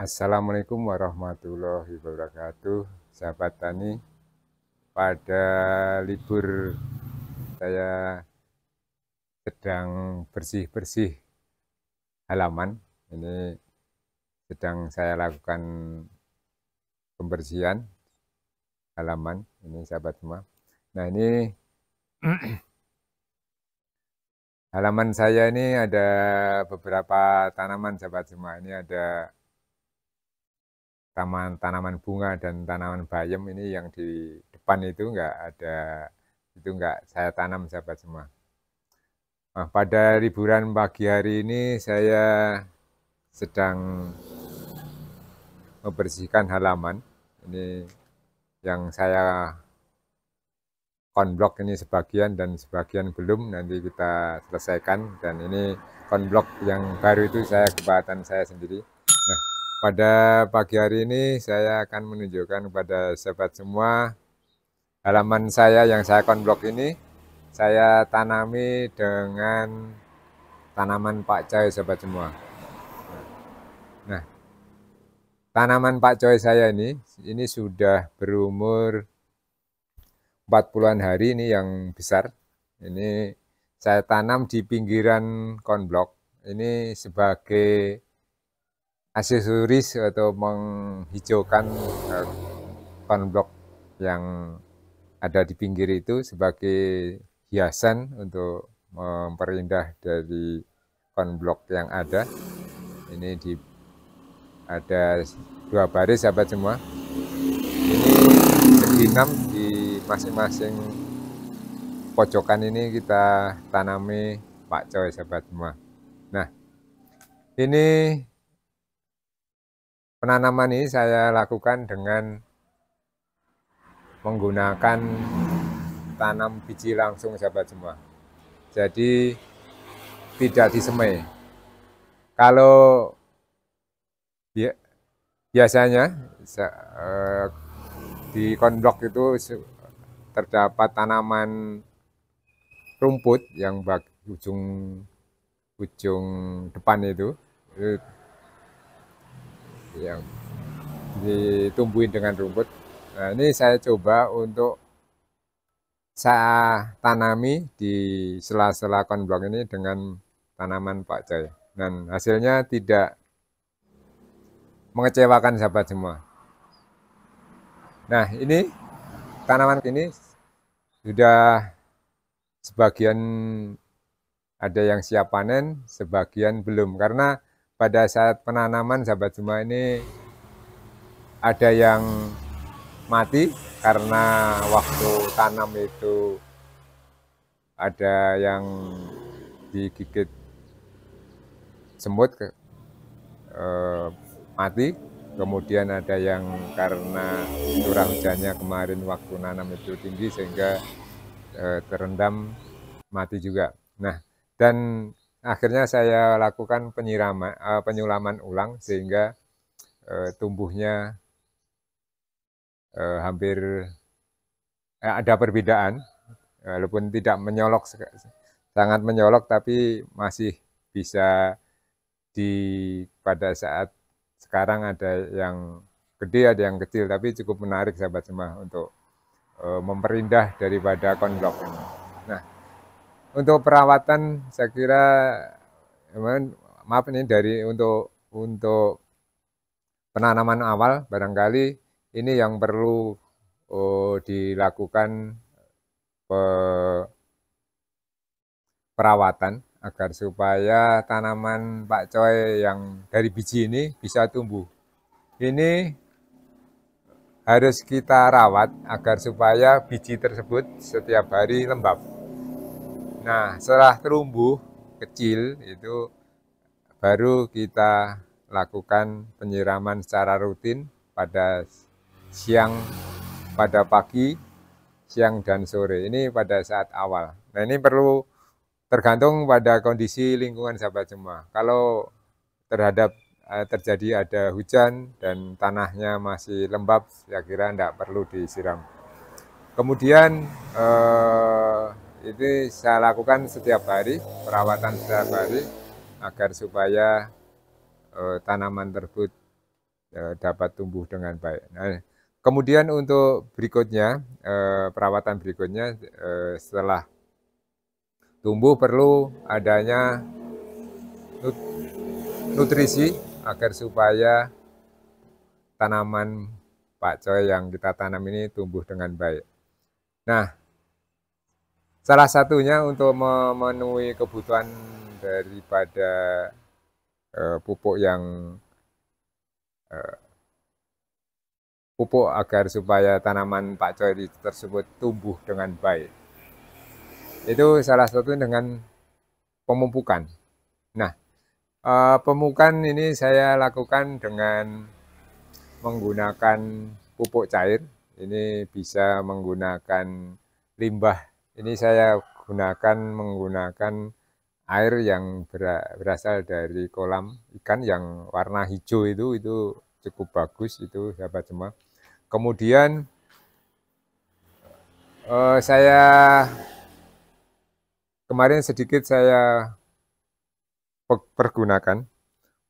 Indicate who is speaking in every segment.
Speaker 1: Assalamualaikum warahmatullahi wabarakatuh Sahabat Tani Pada libur saya sedang bersih-bersih halaman Ini sedang saya lakukan pembersihan halaman Ini sahabat semua Nah ini halaman saya ini ada beberapa tanaman sahabat semua Ini ada taman tanaman bunga dan tanaman bayam ini yang di depan itu enggak ada itu enggak saya tanam sahabat semua. Nah, pada liburan pagi hari ini saya sedang membersihkan halaman. Ini yang saya konblok ini sebagian dan sebagian belum nanti kita selesaikan dan ini konblok yang baru itu saya kebahatan saya sendiri. Pada pagi hari ini saya akan menunjukkan kepada sahabat semua halaman saya yang saya konblok ini saya tanami dengan tanaman Pak Coy sahabat semua. Nah, tanaman Pak Coy saya ini ini sudah berumur 40-an hari ini yang besar. Ini saya tanam di pinggiran konblok. Ini sebagai aksesoris atau menghijaukan eh, konblok yang ada di pinggir itu sebagai hiasan untuk memperindah dari konblok yang ada. Ini di ada dua baris sahabat semua. Ini segi enam di masing-masing pojokan ini kita tanami pak coy sahabat semua. Nah, ini Penanaman ini saya lakukan dengan menggunakan tanam biji langsung sahabat semua. Jadi tidak disemai. Kalau biasanya eh, di konblok itu terdapat tanaman rumput yang bagi ujung ujung depan itu eh, yang ditumbuhin dengan rumput. Nah, ini saya coba untuk saya tanami di sela-sela konblok ini dengan tanaman Pak Jai. Dan hasilnya tidak mengecewakan sahabat semua. Nah, ini tanaman ini sudah sebagian ada yang siap panen, sebagian belum. Karena pada saat penanaman sahabat semua ini ada yang mati karena waktu tanam itu ada yang digigit semut ke, eh, mati kemudian ada yang karena curah hujannya kemarin waktu nanam itu tinggi sehingga eh, terendam mati juga nah dan akhirnya saya lakukan penyiraman eh, penyulaman ulang sehingga uh, tumbuhnya uh, hampir uh, ada perbedaan walaupun tidak menyolok sangat menyolok tapi masih bisa di pada saat sekarang ada yang gede ada yang kecil tapi cukup menarik sahabat semua untuk uh, memperindah daripada konblok ini untuk perawatan saya kira maaf ini dari untuk untuk penanaman awal barangkali ini yang perlu oh, dilakukan pe, eh, perawatan agar supaya tanaman Pak Coy yang dari biji ini bisa tumbuh. Ini harus kita rawat agar supaya biji tersebut setiap hari lembab. Nah, setelah terumbu kecil itu baru kita lakukan penyiraman secara rutin pada siang, pada pagi, siang dan sore. Ini pada saat awal. Nah, ini perlu tergantung pada kondisi lingkungan sahabat semua. Kalau terhadap eh, terjadi ada hujan dan tanahnya masih lembab, saya kira tidak perlu disiram. Kemudian eh, itu saya lakukan setiap hari, perawatan setiap hari agar supaya uh, tanaman tersebut uh, dapat tumbuh dengan baik. Nah, kemudian untuk berikutnya, uh, perawatan berikutnya uh, setelah tumbuh perlu adanya nut nutrisi agar supaya tanaman pakcoy yang kita tanam ini tumbuh dengan baik. Nah, Salah satunya untuk memenuhi kebutuhan daripada uh, pupuk yang uh, pupuk agar supaya tanaman Pak Coy tersebut tumbuh dengan baik. Itu salah satu dengan pemupukan. Nah, uh, pemupukan ini saya lakukan dengan menggunakan pupuk cair. Ini bisa menggunakan limbah ini saya gunakan menggunakan air yang berasal dari kolam ikan yang warna hijau itu itu cukup bagus itu sahabat semua. Kemudian eh, saya kemarin sedikit saya pergunakan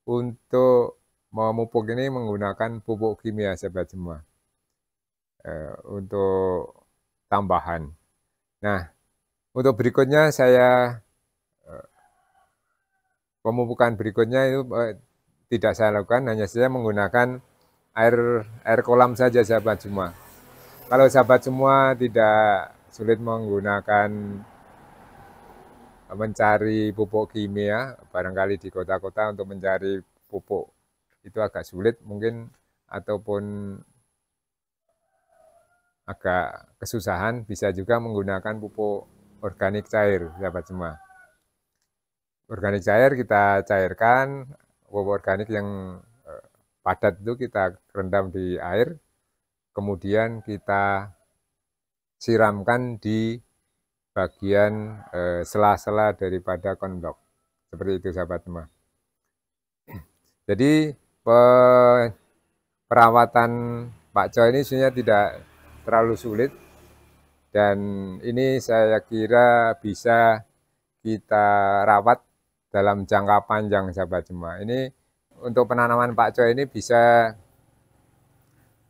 Speaker 1: untuk memupuk ini menggunakan pupuk kimia sahabat semua eh, untuk tambahan Nah, untuk berikutnya saya eh, pemupukan berikutnya itu eh, tidak saya lakukan, hanya saya menggunakan air air kolam saja sahabat semua. Kalau sahabat semua tidak sulit menggunakan eh, mencari pupuk kimia, barangkali di kota-kota untuk mencari pupuk itu agak sulit mungkin ataupun agak kesusahan bisa juga menggunakan pupuk organik cair sahabat semua organik cair kita cairkan pupuk organik yang e, padat itu kita rendam di air kemudian kita siramkan di bagian e, sela-sela eh, daripada kondok seperti itu sahabat semua jadi perawatan Pak Co ini sebenarnya tidak terlalu sulit dan ini saya kira bisa kita rawat dalam jangka panjang sahabat semua. Ini untuk penanaman Pak Coy ini bisa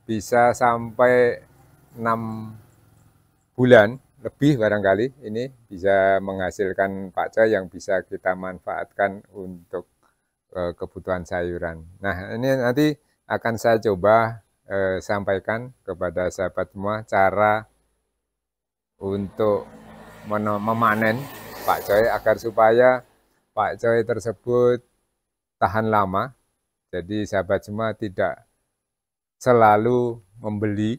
Speaker 1: bisa sampai 6 bulan lebih barangkali ini bisa menghasilkan Pak Coy yang bisa kita manfaatkan untuk eh, kebutuhan sayuran. Nah, ini nanti akan saya coba eh, sampaikan kepada sahabat semua cara untuk memanen Pak Coy agar supaya Pak Coy tersebut tahan lama. Jadi sahabat semua tidak selalu membeli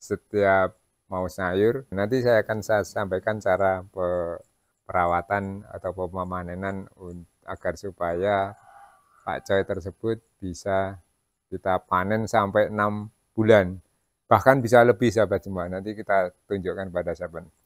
Speaker 1: setiap mau sayur. Nanti saya akan saya sampaikan cara perawatan atau pemanenan agar supaya Pak Coy tersebut bisa kita panen sampai enam bulan bahkan bisa lebih sahabat semua nanti kita tunjukkan pada sahabat